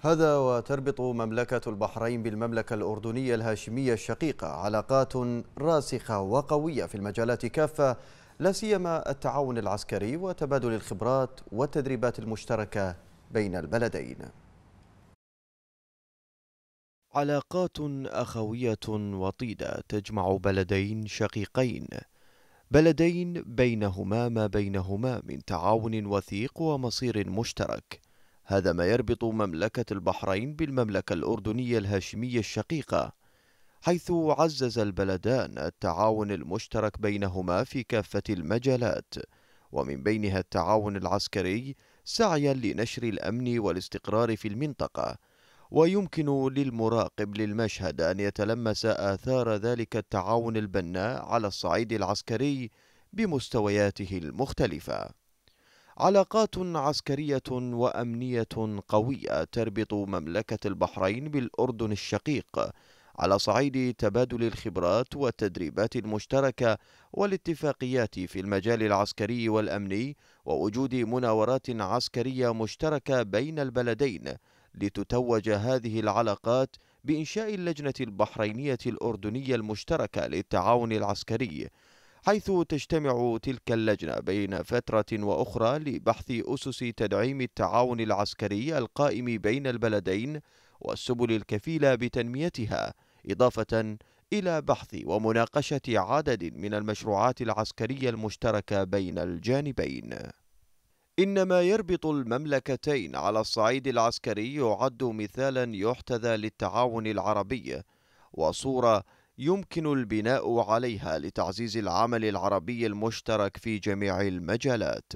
هذا وتربط مملكة البحرين بالمملكة الأردنية الهاشمية الشقيقة علاقات راسخة وقوية في المجالات كافة لا سيما التعاون العسكري وتبادل الخبرات والتدريبات المشتركة بين البلدين. علاقات أخوية وطيدة تجمع بلدين شقيقين بلدين بينهما ما بينهما من تعاون وثيق ومصير مشترك هذا ما يربط مملكة البحرين بالمملكة الأردنية الهاشمية الشقيقة حيث عزز البلدان التعاون المشترك بينهما في كافة المجالات ومن بينها التعاون العسكري سعيا لنشر الأمن والاستقرار في المنطقة ويمكن للمراقب للمشهد أن يتلمس آثار ذلك التعاون البناء على الصعيد العسكري بمستوياته المختلفة علاقات عسكرية وأمنية قوية تربط مملكة البحرين بالأردن الشقيق على صعيد تبادل الخبرات والتدريبات المشتركة والاتفاقيات في المجال العسكري والأمني ووجود مناورات عسكرية مشتركة بين البلدين لتتوج هذه العلاقات بإنشاء اللجنة البحرينية الأردنية المشتركة للتعاون العسكري حيث تجتمع تلك اللجنة بين فترة وأخرى لبحث أسس تدعيم التعاون العسكري القائم بين البلدين والسبل الكفيلة بتنميتها إضافة إلى بحث ومناقشة عدد من المشروعات العسكرية المشتركة بين الجانبين إن ما يربط المملكتين على الصعيد العسكري يعد مثالا يحتذى للتعاون العربي وصورة يمكن البناء عليها لتعزيز العمل العربي المشترك في جميع المجالات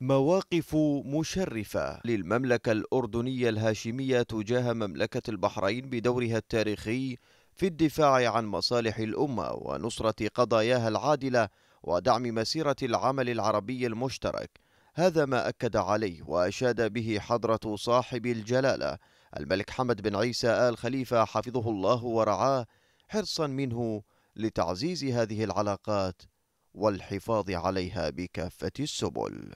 مواقف مشرفة للمملكة الأردنية الهاشمية تجاه مملكة البحرين بدورها التاريخي في الدفاع عن مصالح الأمة ونصرة قضاياها العادلة ودعم مسيرة العمل العربي المشترك هذا ما أكد عليه وأشاد به حضرة صاحب الجلالة الملك حمد بن عيسى آل خليفة حفظه الله ورعاه حرصا منه لتعزيز هذه العلاقات والحفاظ عليها بكافة السبل